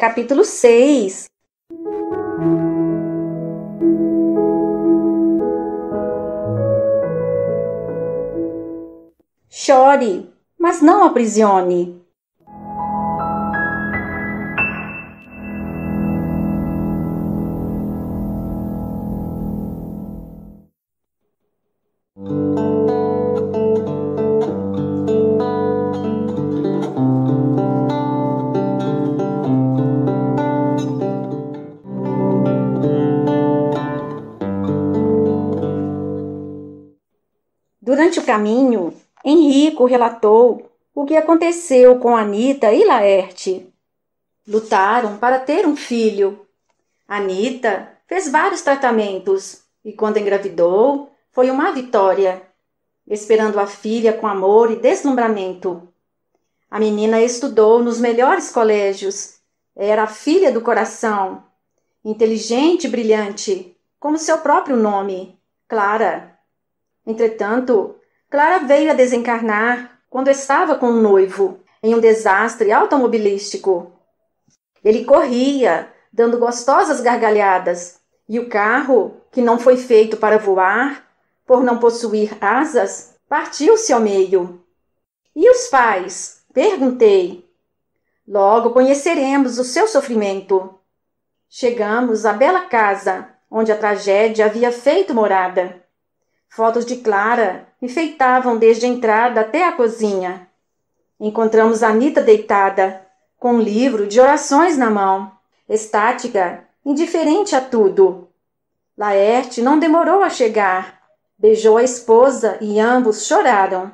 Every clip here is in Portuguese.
capítulo 6. Chore, mas não aprisione. Durante o caminho, Henrico relatou o que aconteceu com Anita e Laerte. Lutaram para ter um filho. Anita fez vários tratamentos e, quando engravidou, foi uma vitória, esperando a filha com amor e deslumbramento. A menina estudou nos melhores colégios, era a filha do coração, inteligente e brilhante, como seu próprio nome, Clara. Entretanto, Clara veio a desencarnar quando estava com o noivo em um desastre automobilístico. Ele corria, dando gostosas gargalhadas, e o carro, que não foi feito para voar, por não possuir asas, partiu-se ao meio. E os pais? perguntei. Logo conheceremos o seu sofrimento. Chegamos à bela casa onde a tragédia havia feito morada. Fotos de Clara enfeitavam desde a entrada até a cozinha. Encontramos Anita deitada, com um livro de orações na mão, estática, indiferente a tudo. Laerte não demorou a chegar. Beijou a esposa e ambos choraram.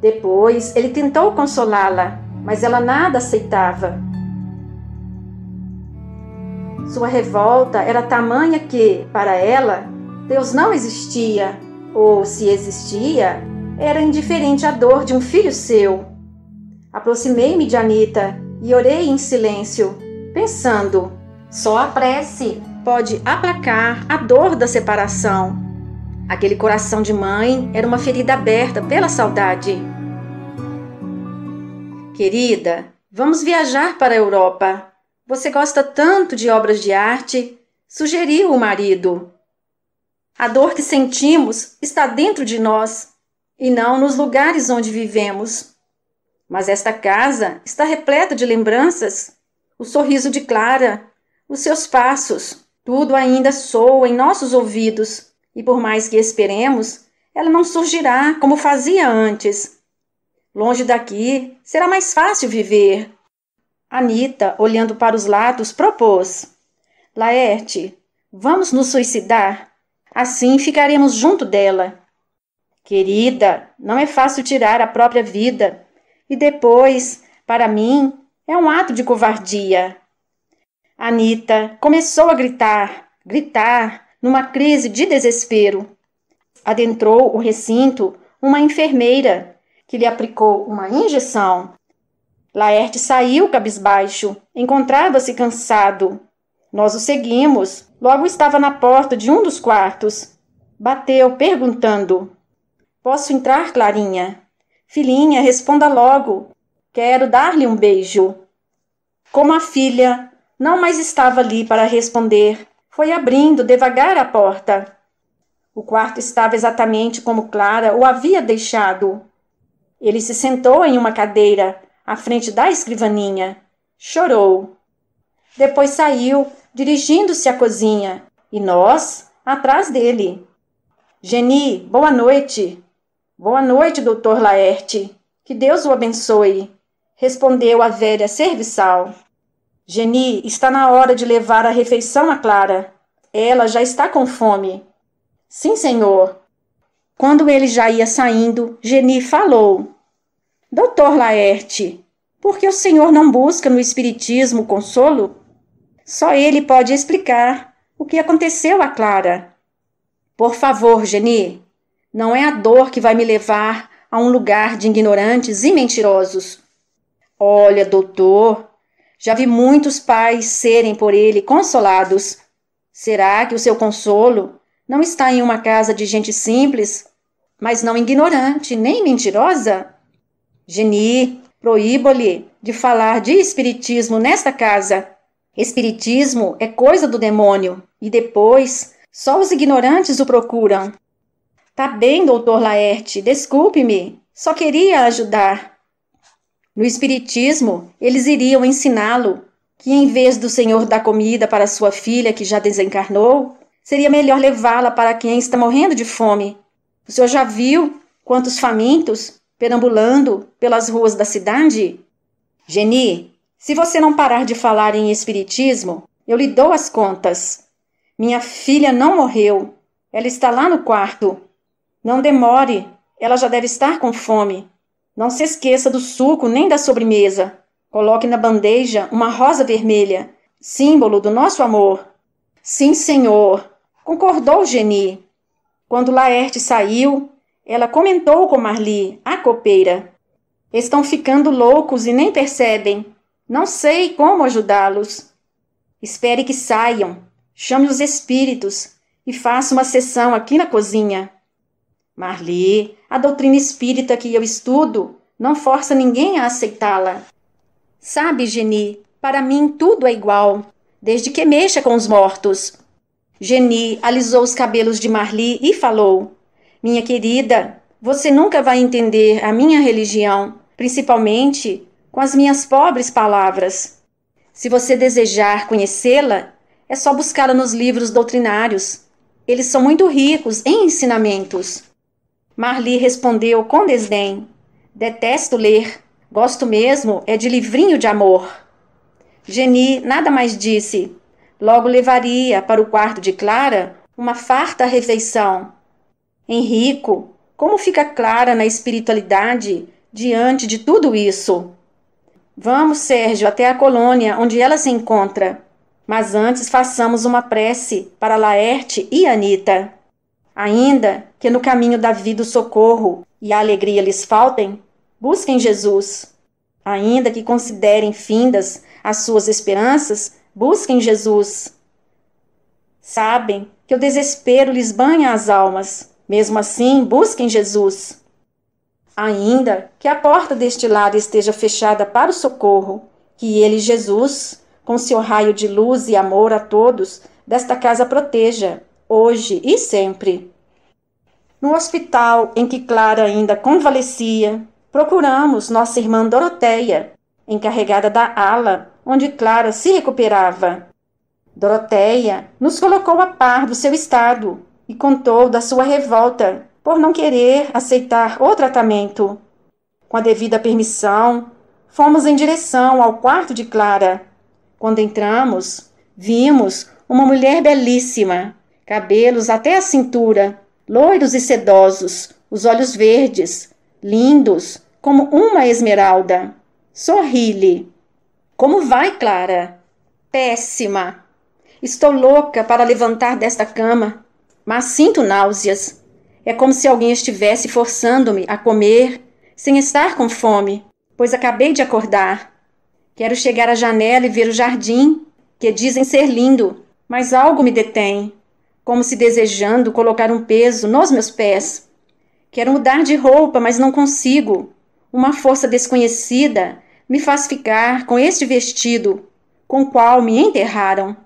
Depois ele tentou consolá-la, mas ela nada aceitava. Sua revolta era tamanha que, para ela, Deus não existia, ou se existia, era indiferente à dor de um filho seu. Aproximei-me de Anita e orei em silêncio, pensando: só a prece pode aplacar a dor da separação. Aquele coração de mãe era uma ferida aberta pela saudade. Querida, vamos viajar para a Europa. Você gosta tanto de obras de arte, sugeriu o marido. A dor que sentimos está dentro de nós e não nos lugares onde vivemos. Mas esta casa está repleta de lembranças. O sorriso de Clara, os seus passos, tudo ainda soa em nossos ouvidos, e por mais que esperemos, ela não surgirá como fazia antes. Longe daqui será mais fácil viver, Anita, olhando para os lados, propôs: Laerte, vamos nos suicidar? Assim ficaremos junto dela. Querida, não é fácil tirar a própria vida. E depois, para mim, é um ato de covardia. Anita começou a gritar, gritar, numa crise de desespero. Adentrou o recinto uma enfermeira, que lhe aplicou uma injeção Laerte saiu cabisbaixo. Encontrava-se cansado. Nós o seguimos. Logo estava na porta de um dos quartos. Bateu, perguntando: Posso entrar, Clarinha? Filhinha, responda logo. Quero dar-lhe um beijo. Como a filha não mais estava ali para responder, foi abrindo devagar a porta. O quarto estava exatamente como Clara o havia deixado. Ele se sentou em uma cadeira à frente da escrivaninha. Chorou. Depois saiu, dirigindo-se à cozinha, e nós atrás dele. Geni, boa noite. Boa noite, doutor Laerte. Que Deus o abençoe, respondeu a velha serviçal. Geni, está na hora de levar a refeição a Clara. Ela já está com fome. Sim, senhor. Quando ele já ia saindo, Geni falou: Doutor Laerte, por que o senhor não busca no Espiritismo consolo? Só ele pode explicar o que aconteceu a Clara. Por favor, Geni, não é a dor que vai me levar a um lugar de ignorantes e mentirosos. Olha, doutor, já vi muitos pais serem por ele consolados. Será que o seu consolo não está em uma casa de gente simples, mas não ignorante nem mentirosa? Geni, proíbo-lhe de falar de espiritismo nesta casa. Espiritismo é coisa do demônio e depois só os ignorantes o procuram. Tá bem, doutor Laerte, desculpe-me, só queria ajudar. No espiritismo, eles iriam ensiná-lo que em vez do senhor dar comida para sua filha que já desencarnou, seria melhor levá-la para quem está morrendo de fome. O senhor já viu quantos famintos perambulando pelas ruas da cidade? Geni, se você não parar de falar em espiritismo, eu lhe dou as contas. Minha filha não morreu. Ela está lá no quarto. Não demore, ela já deve estar com fome. Não se esqueça do suco nem da sobremesa. Coloque na bandeja uma rosa vermelha, símbolo do nosso amor. Sim, senhor, concordou Geni. Quando Laerte saiu, ela comentou com Marli, a copeira. Estão ficando loucos e nem percebem. Não sei como ajudá-los. Espere que saiam. Chame os espíritos e faça uma sessão aqui na cozinha. Marli, a doutrina espírita que eu estudo não força ninguém a aceitá-la. Sabe, Geni, para mim tudo é igual, desde que mexa com os mortos. Geni alisou os cabelos de Marli e falou: minha querida, você nunca vai entender a minha religião, principalmente com as minhas pobres palavras. Se você desejar conhecê-la, é só buscá-la nos livros doutrinários. Eles são muito ricos em ensinamentos. Marli respondeu com desdém: Detesto ler. Gosto mesmo é de livrinho de amor. Geni nada mais disse. Logo levaria para o quarto de Clara uma farta refeição Henrico, como fica clara na espiritualidade diante de tudo isso? Vamos, Sérgio, até a colônia onde ela se encontra. Mas antes façamos uma prece para Laerte e Anita. Ainda que no caminho da vida o socorro e a alegria lhes faltem, busquem Jesus. Ainda que considerem findas as suas esperanças, busquem Jesus. Sabem que o desespero lhes banha as almas, mesmo assim, busquem Jesus. Ainda que a porta deste lado esteja fechada para o socorro, que ele, Jesus, com seu raio de luz e amor a todos, desta casa proteja, hoje e sempre. No hospital em que Clara ainda convalescia, procuramos nossa irmã Doroteia, encarregada da ala onde Clara se recuperava. Doroteia nos colocou a par do seu estado e contou da sua revolta por não querer aceitar o tratamento. Com a devida permissão, fomos em direção ao quarto de Clara. Quando entramos, vimos uma mulher belíssima, cabelos até a cintura, loiros e sedosos, os olhos verdes, lindos como uma esmeralda. Sorri-lhe. Como vai, Clara? Péssima. Estou louca para levantar desta cama mas sinto náuseas. É como se alguém estivesse forçando-me a comer sem estar com fome, pois acabei de acordar. Quero chegar à janela e ver o jardim, que dizem ser lindo, mas algo me detém, como se desejando colocar um peso nos meus pés. Quero mudar de roupa, mas não consigo. Uma força desconhecida me faz ficar com este vestido, com o qual me enterraram.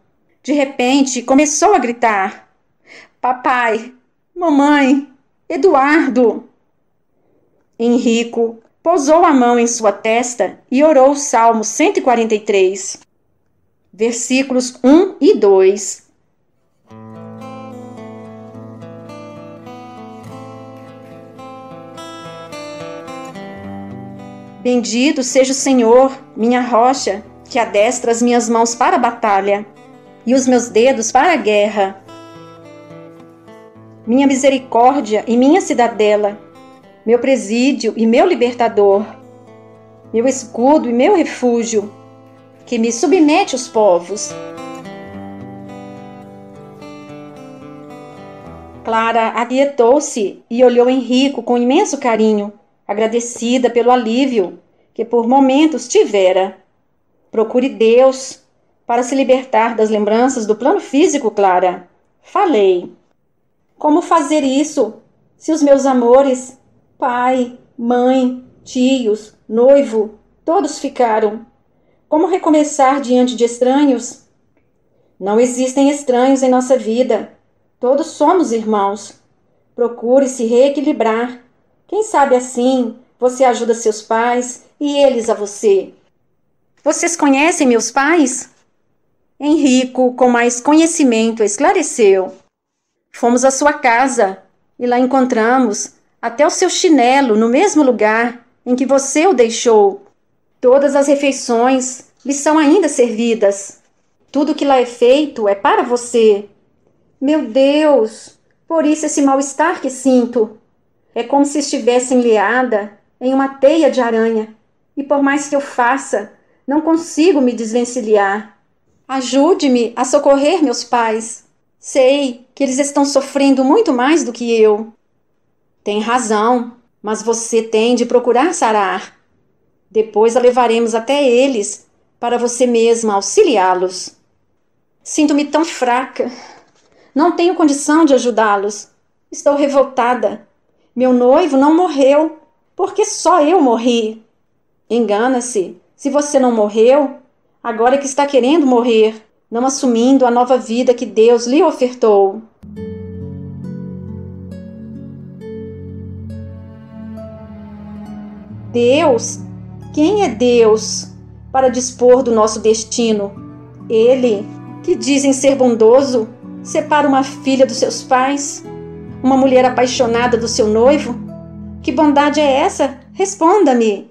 De repente, começou a gritar. Papai, mamãe, Eduardo! Henrico pousou a mão em sua testa e orou o Salmo 143, versículos 1 e 2, Bendito seja o Senhor, minha rocha, que adestra as minhas mãos para a batalha e os meus dedos para a guerra minha misericórdia e minha cidadela, meu presídio e meu libertador, meu escudo e meu refúgio, que me submete os povos. Clara aquietou se e olhou Henrico com imenso carinho, agradecida pelo alívio que por momentos tivera. Procure Deus para se libertar das lembranças do plano físico, Clara. Falei. Como fazer isso se os meus amores, pai, mãe, tios, noivo, todos ficaram? Como recomeçar diante de estranhos? Não existem estranhos em nossa vida. Todos somos irmãos. Procure se reequilibrar. Quem sabe assim você ajuda seus pais e eles a você. Vocês conhecem meus pais? Henrico, com mais conhecimento, esclareceu. Fomos à sua casa e lá encontramos até o seu chinelo no mesmo lugar em que você o deixou. Todas as refeições lhe são ainda servidas. Tudo que lá é feito é para você. Meu Deus! Por isso esse mal-estar que sinto. É como se estivesse enleada em uma teia de aranha. E por mais que eu faça, não consigo me desvencilhar. Ajude-me a socorrer meus pais. Sei que eles estão sofrendo muito mais do que eu. Tem razão, mas você tem de procurar sarar. Depois a levaremos até eles para você mesma auxiliá-los. Sinto-me tão fraca. Não tenho condição de ajudá-los. Estou revoltada. Meu noivo não morreu, porque só eu morri. Engana-se. Se você não morreu, agora é que está querendo morrer não assumindo a nova vida que Deus lhe ofertou. Deus? Quem é Deus para dispor do nosso destino? Ele, que dizem ser bondoso, separa uma filha dos seus pais? Uma mulher apaixonada do seu noivo? Que bondade é essa? Responda-me!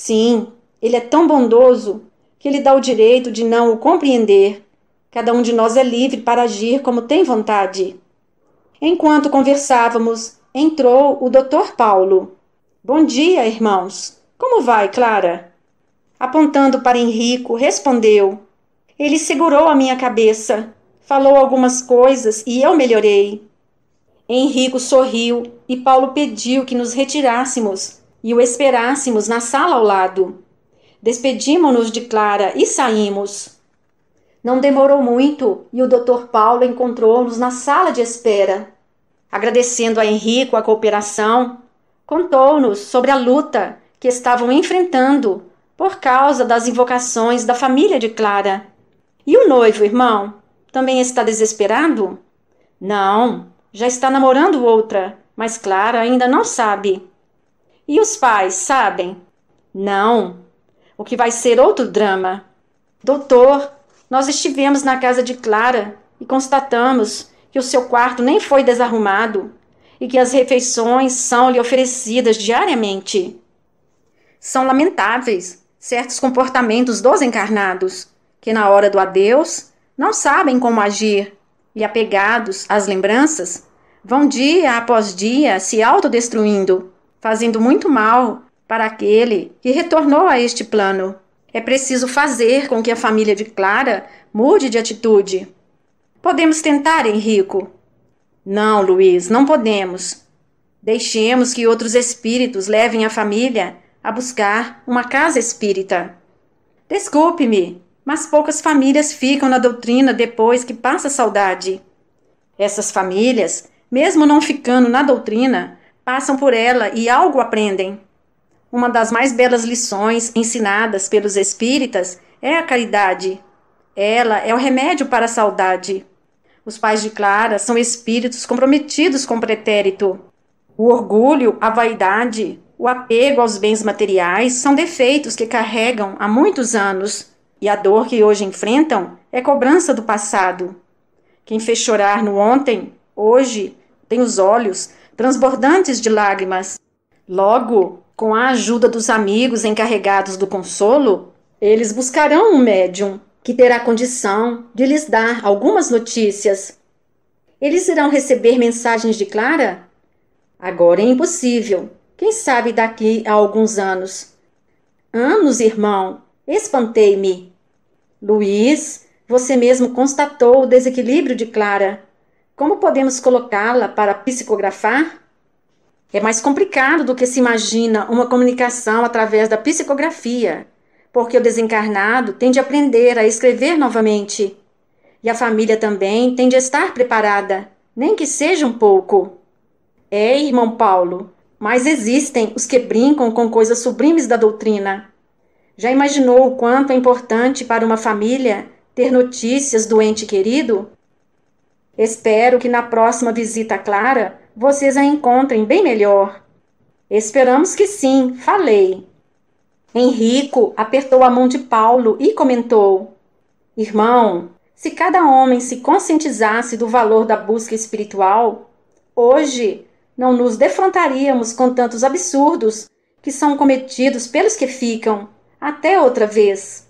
Sim, ele é tão bondoso que ele dá o direito de não o compreender. Cada um de nós é livre para agir como tem vontade. Enquanto conversávamos, entrou o Dr. Paulo. Bom dia, irmãos. Como vai, Clara? Apontando para Henrico, respondeu. Ele segurou a minha cabeça, falou algumas coisas e eu melhorei. Henrico sorriu e Paulo pediu que nos retirássemos e o esperássemos na sala ao lado. despedimos nos de Clara e saímos. Não demorou muito e o Dr. Paulo encontrou-nos na sala de espera. Agradecendo a Henrico a cooperação, contou-nos sobre a luta que estavam enfrentando por causa das invocações da família de Clara. E o noivo, irmão, também está desesperado? Não, já está namorando outra, mas Clara ainda não sabe. E os pais sabem? Não. O que vai ser outro drama. Doutor, nós estivemos na casa de Clara e constatamos que o seu quarto nem foi desarrumado e que as refeições são lhe oferecidas diariamente. São lamentáveis certos comportamentos dos encarnados, que na hora do adeus não sabem como agir e, apegados às lembranças, vão dia após dia se autodestruindo fazendo muito mal para aquele que retornou a este plano. É preciso fazer com que a família de Clara mude de atitude. Podemos tentar, Henrico. Não, Luiz, não podemos. Deixemos que outros espíritos levem a família a buscar uma casa espírita. Desculpe-me, mas poucas famílias ficam na doutrina depois que passa a saudade. Essas famílias, mesmo não ficando na doutrina, passam por ela e algo aprendem. Uma das mais belas lições ensinadas pelos espíritas é a caridade. Ela é o remédio para a saudade. Os pais de Clara são espíritos comprometidos com o pretérito. O orgulho, a vaidade, o apego aos bens materiais são defeitos que carregam há muitos anos, e a dor que hoje enfrentam é cobrança do passado. Quem fez chorar no ontem, hoje tem os olhos transbordantes de lágrimas. Logo, com a ajuda dos amigos encarregados do consolo, eles buscarão um médium que terá condição de lhes dar algumas notícias. Eles irão receber mensagens de Clara? Agora é impossível. Quem sabe daqui a alguns anos? Anos, irmão, espantei-me. Luiz, você mesmo constatou o desequilíbrio de Clara. Como podemos colocá-la para psicografar? É mais complicado do que se imagina uma comunicação através da psicografia, porque o desencarnado tende a aprender a escrever novamente. E a família também tende a estar preparada, nem que seja um pouco. É, irmão Paulo, mas existem os que brincam com coisas sublimes da doutrina. Já imaginou o quanto é importante para uma família ter notícias do ente querido? Espero que na próxima visita a Clara vocês a encontrem bem melhor. Esperamos que sim, falei. Henrico apertou a mão de Paulo e comentou: Irmão, se cada homem se conscientizasse do valor da busca espiritual, hoje não nos defrontaríamos com tantos absurdos que são cometidos pelos que ficam. Até outra vez.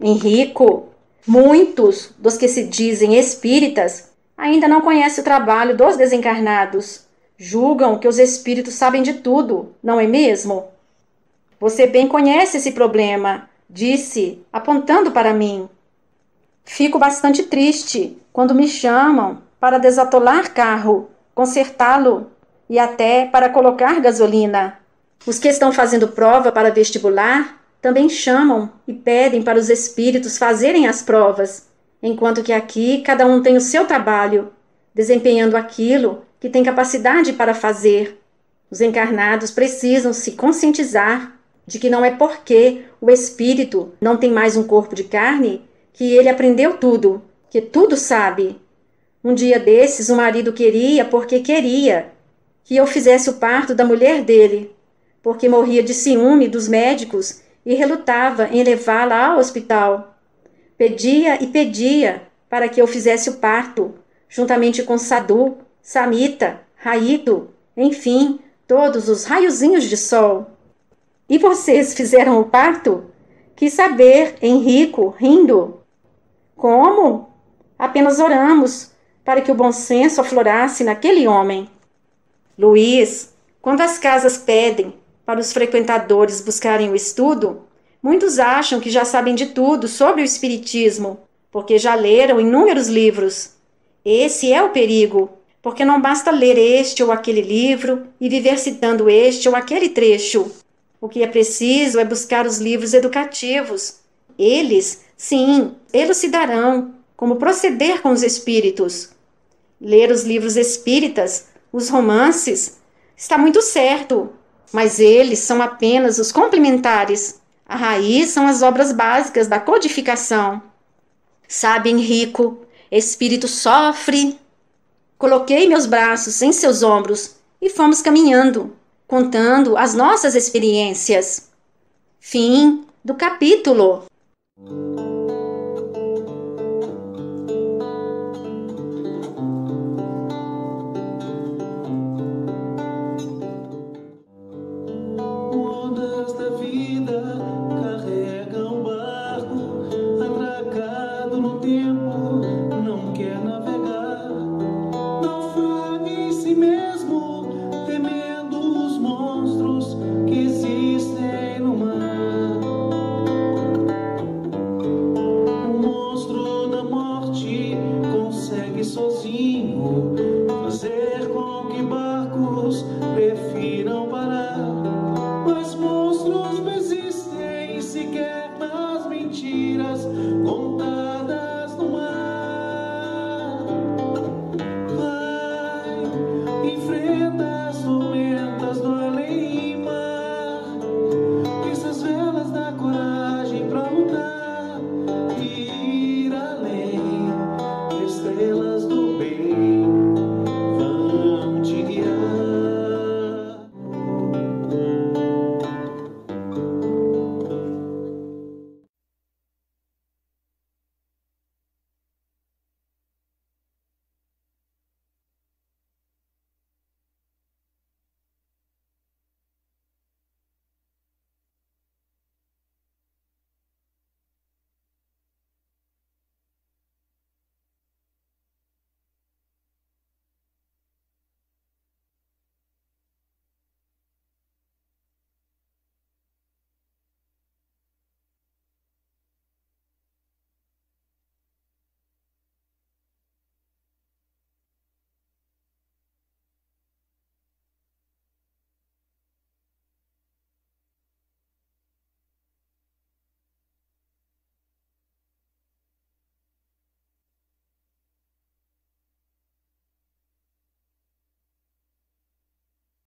Henrico, Muitos dos que se dizem espíritas ainda não conhecem o trabalho dos desencarnados. Julgam que os espíritos sabem de tudo, não é mesmo? Você bem conhece esse problema, disse, apontando para mim. Fico bastante triste quando me chamam para desatolar carro, consertá-lo e até para colocar gasolina. Os que estão fazendo prova para vestibular também chamam e pedem para os espíritos fazerem as provas, enquanto que aqui cada um tem o seu trabalho, desempenhando aquilo que tem capacidade para fazer. Os encarnados precisam se conscientizar de que não é porque o espírito não tem mais um corpo de carne que ele aprendeu tudo, que tudo sabe. Um dia desses, o marido queria porque queria que eu fizesse o parto da mulher dele, porque morria de ciúme dos médicos e relutava em levá-la ao hospital. Pedia e pedia para que eu fizesse o parto, juntamente com Sadu, Samita, Raído, enfim, todos os raiozinhos de sol. E vocês fizeram o parto? Quis saber, Henrico, rindo. Como? Apenas oramos para que o bom senso aflorasse naquele homem. Luiz, quando as casas pedem para os frequentadores buscarem o estudo, Muitos acham que já sabem de tudo sobre o Espiritismo, porque já leram inúmeros livros. Esse é o perigo, porque não basta ler este ou aquele livro e viver citando este ou aquele trecho. O que é preciso é buscar os livros educativos. Eles, sim, elucidarão como proceder com os espíritos. Ler os livros espíritas, os romances, está muito certo, mas eles são apenas os complementares a raiz são as obras básicas da codificação. Sabe, Henrico, espírito sofre. Coloquei meus braços em seus ombros e fomos caminhando, contando as nossas experiências. Fim do capítulo.